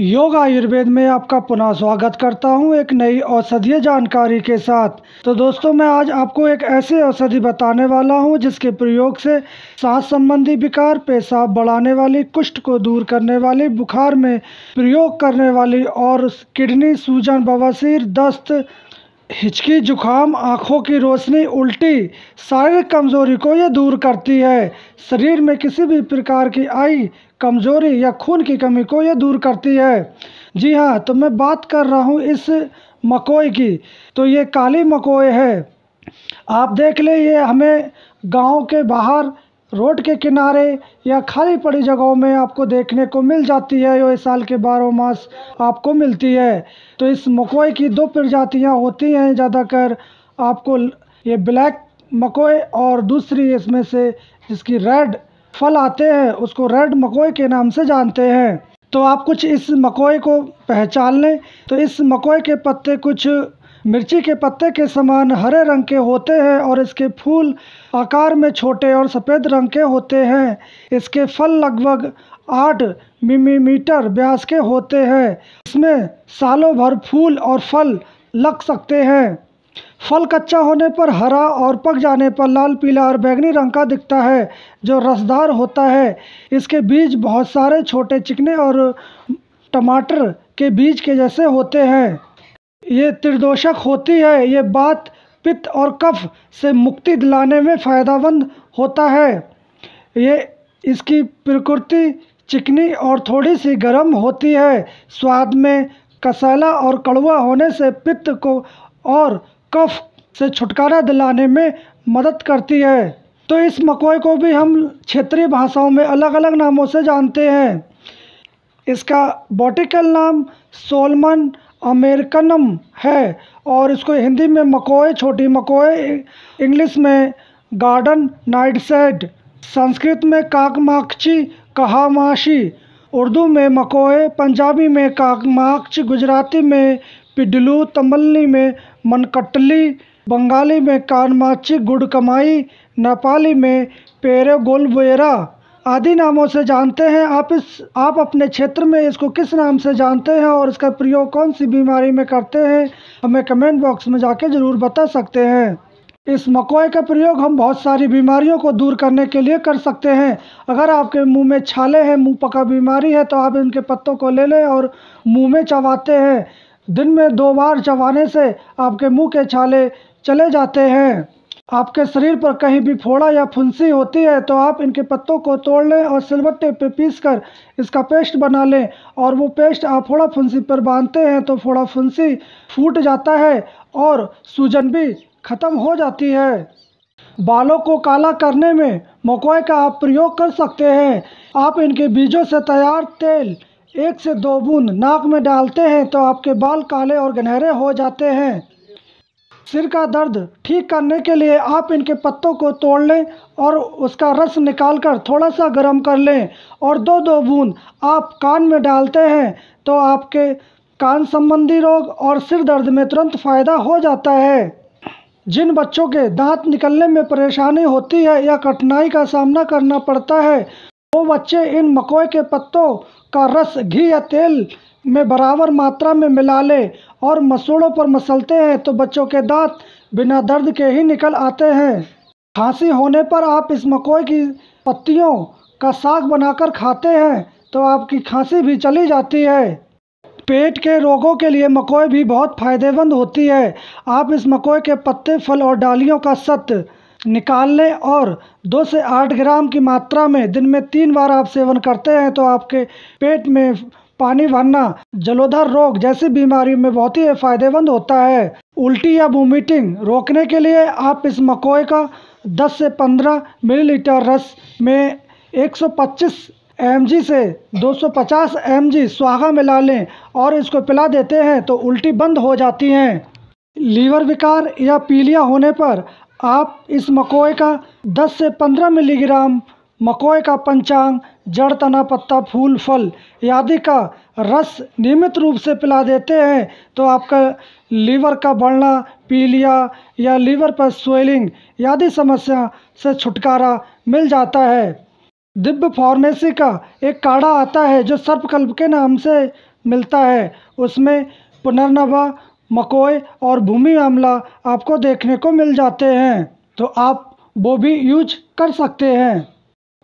योग आयुर्वेद में आपका पुनः स्वागत करता हूं एक नई औषधीय जानकारी के साथ तो दोस्तों मैं आज आपको एक ऐसे औषधि बताने वाला हूं जिसके प्रयोग से सांस संबंधी विकार पेशाब बढ़ाने वाली कुष्ठ को दूर करने वाली बुखार में प्रयोग करने वाली और किडनी सूजन बवासीर दस्त हिचकी जुखाम आँखों की रोशनी उल्टी शारीरिक कमज़ोरी को यह दूर करती है शरीर में किसी भी प्रकार की आई कमज़ोरी या खून की कमी को यह दूर करती है जी हाँ तो मैं बात कर रहा हूँ इस मकोई की तो ये काली मकोई है आप देख लें ये हमें गांव के बाहर रोड के किनारे या खाली पड़ी जगहों में आपको देखने को मिल जाती है इस साल के बारह मास आपको मिलती है तो इस मकोए की दो प्रजातियाँ होती हैं ज़्यादातर आपको ये ब्लैक मकोए और दूसरी इसमें से जिसकी रेड फल आते हैं उसको रेड मकोए के नाम से जानते हैं तो आप कुछ इस मकोए को पहचान लें तो इस मकोए के पत्ते कुछ मिर्ची के पत्ते के समान हरे रंग के होते हैं और इसके फूल आकार में छोटे और सफ़ेद रंग के होते हैं इसके फल लगभग आठ मिमीमीटर व्यास के होते हैं इसमें सालों भर फूल और फल लग सकते हैं फल कच्चा होने पर हरा और पक जाने पर लाल पीला और बैगनी रंग का दिखता है जो रसदार होता है इसके बीज बहुत सारे छोटे चिकने और टमाटर के बीज के जैसे होते हैं ये त्रिदोषक होती है ये बात पित्त और कफ से मुक्ति दिलाने में फ़ायदामंद होता है ये इसकी प्रकृति चिकनी और थोड़ी सी गर्म होती है स्वाद में कसैला और कड़वा होने से पित्त को और कफ से छुटकारा दिलाने में मदद करती है तो इस मकोए को भी हम क्षेत्रीय भाषाओं में अलग अलग नामों से जानते हैं इसका बॉटिकल नाम सोलमन अमेरिकनम है और इसको हिंदी में मकोए छोटी मकोए इंग्लिश में गार्डन नाइटसेड संस्कृत में काकमाक्षी कहामाशी उर्दू में मकोए पंजाबी में काकमाक्ष गुजराती में पिडलू तमिलनी में मनकटली बंगाली में कानमाची गुड़कमाई नेपाली में पेरे गोलबेरा आदि नामों से जानते हैं आप इस आप अपने क्षेत्र में इसको किस नाम से जानते हैं और इसका प्रयोग कौन सी बीमारी में करते हैं हमें कमेंट बॉक्स में जाके ज़रूर बता सकते हैं इस मकोए का प्रयोग हम बहुत सारी बीमारियों को दूर करने के लिए कर सकते हैं अगर आपके मुंह में छाले हैं मुंह पका बीमारी है तो आप इनके पत्तों को ले लें और मुंह में चबाते हैं दिन में दो बार चबाने से आपके मुंह के छाले चले जाते हैं आपके शरीर पर कहीं भी फोड़ा या फुंसी होती है तो आप इनके पत्तों को तोड़ लें और सिलबट्टे पर पीस कर इसका पेस्ट बना लें और वो पेस्ट आप फोड़ा फुंसी पर बांधते हैं तो फोड़ा फुंसी फूट जाता है और सूजन भी ख़त्म हो जाती है बालों को काला करने में मकोए का आप प्रयोग कर सकते हैं आप इनके बीजों से तैयार तेल एक से दो बूंद नाक में डालते हैं तो आपके बाल काले और गहरे हो जाते हैं सिर का दर्द ठीक करने के लिए आप इनके पत्तों को तोड़ लें और उसका रस निकालकर थोड़ा सा गर्म कर लें और दो दो बूंद आप कान में डालते हैं तो आपके कान संबंधी रोग और सिर दर्द में तुरंत फ़ायदा हो जाता है जिन बच्चों के दांत निकलने में परेशानी होती है या कठिनाई का सामना करना पड़ता है वो बच्चे इन मकोए के पत्तों का रस घी या तेल में बराबर मात्रा में मिला लें और मसूड़ों पर मसलते हैं तो बच्चों के दांत बिना दर्द के ही निकल आते हैं खांसी होने पर आप इस मकोई की पत्तियों का साग बनाकर खाते हैं तो आपकी खांसी भी चली जाती है पेट के रोगों के लिए मकोई भी बहुत फायदेमंद होती है आप इस मकोई के पत्ते फल और डालियों का सत निकाल लें और दो से आठ ग्राम की मात्रा में दिन में तीन बार आप सेवन करते हैं तो आपके पेट में पानी भरना जलोधर रोग जैसी बीमारियों में बहुत ही फायदेमंद होता है उल्टी या वोमिटिंग रोकने के लिए आप इस मकोए का 10 से 15 मिलीलीटर रस में 125 एम से 250 एम स्वाहा मिला लें और इसको पिला देते हैं तो उल्टी बंद हो जाती हैं लीवर विकार या पीलिया होने पर आप इस मकोए का 10 से 15 मिलीग्राम मकोए का पंचांग जड़ तना पत्ता फूल फल आदि का रस नियमित रूप से पिला देते हैं तो आपका लीवर का बढ़ना पीलिया या लीवर पर स्वेलिंग आदि समस्या से छुटकारा मिल जाता है दिव्य फार्मेसी का एक काढ़ा आता है जो सर्पकल्प के नाम से मिलता है उसमें पुनर्नवा मकोय और भूमि आमला आपको देखने को मिल जाते हैं तो आप वो भी यूज कर सकते हैं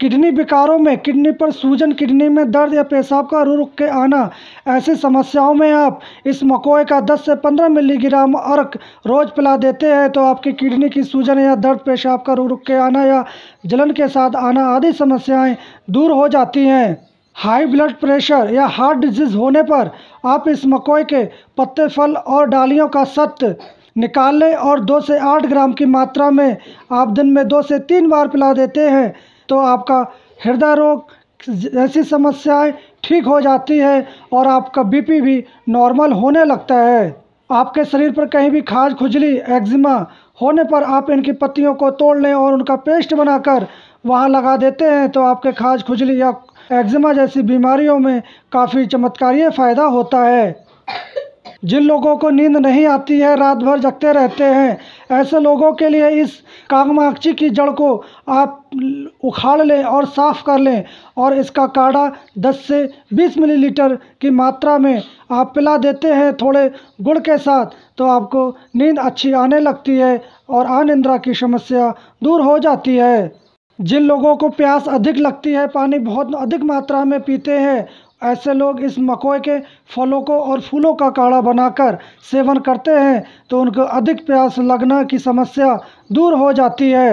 किडनी विकारों में किडनी पर सूजन किडनी में दर्द या पेशाब का रुक के आना ऐसी समस्याओं में आप इस मकोए का 10 से 15 मिलीग्राम अर्क रोज़ पिला देते हैं तो आपकी किडनी की सूजन या दर्द पेशाब का रुक के आना या जलन के साथ आना आदि समस्याएं दूर हो जाती हैं हाई ब्लड प्रेशर या हार्ट डिजीज़ होने पर आप इस मकोए के पत्ते फल और डालियों का सत्य निकाल लें और दो से आठ ग्राम की मात्रा में आप दिन में दो से तीन बार पिला देते हैं तो आपका हृदय रोग जैसी समस्याएं ठीक हो जाती है और आपका बीपी भी नॉर्मल होने लगता है आपके शरीर पर कहीं भी खाज खुजली एक्जिमा होने पर आप इनकी पत्तियों को तोड़ लें और उनका पेस्ट बनाकर वहाँ लगा देते हैं तो आपके खाज खुजली या एक्जिमा जैसी बीमारियों में काफ़ी चमत्कारी फ़ायदा होता है जिन लोगों को नींद नहीं आती है रात भर जगते रहते हैं ऐसे लोगों के लिए इस कागमाक्षी की जड़ को आप उखाड़ लें और साफ़ कर लें और इसका काढ़ा 10 से 20 मिलीलीटर की मात्रा में आप पिला देते हैं थोड़े गुड़ के साथ तो आपको नींद अच्छी आने लगती है और अनिंद्रा की समस्या दूर हो जाती है जिन लोगों को प्यास अधिक लगती है पानी बहुत अधिक मात्रा में पीते हैं ऐसे लोग इस मकोए के फलों को और फूलों का काढ़ा बनाकर सेवन करते हैं तो उनको अधिक प्यास लगना की समस्या दूर हो जाती है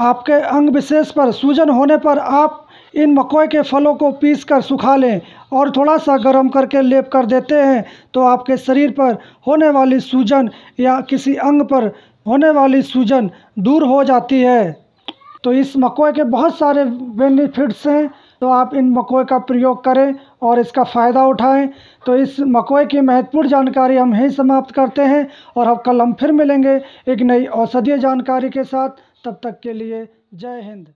आपके अंग विशेष पर सूजन होने पर आप इन मकोए के फलों को पीस कर सुखा लें और थोड़ा सा गर्म करके लेप कर देते हैं तो आपके शरीर पर होने वाली सूजन या किसी अंग पर होने वाली सूजन दूर हो जाती है तो इस मकोए के बहुत सारे बेनिफिट्स हैं तो आप इन मकोए का प्रयोग करें और इसका फ़ायदा उठाएं तो इस मकोए की महत्वपूर्ण जानकारी हम यहीं समाप्त करते हैं और अब कल हम फिर मिलेंगे एक नई औषधीय जानकारी के साथ तब तक के लिए जय हिंद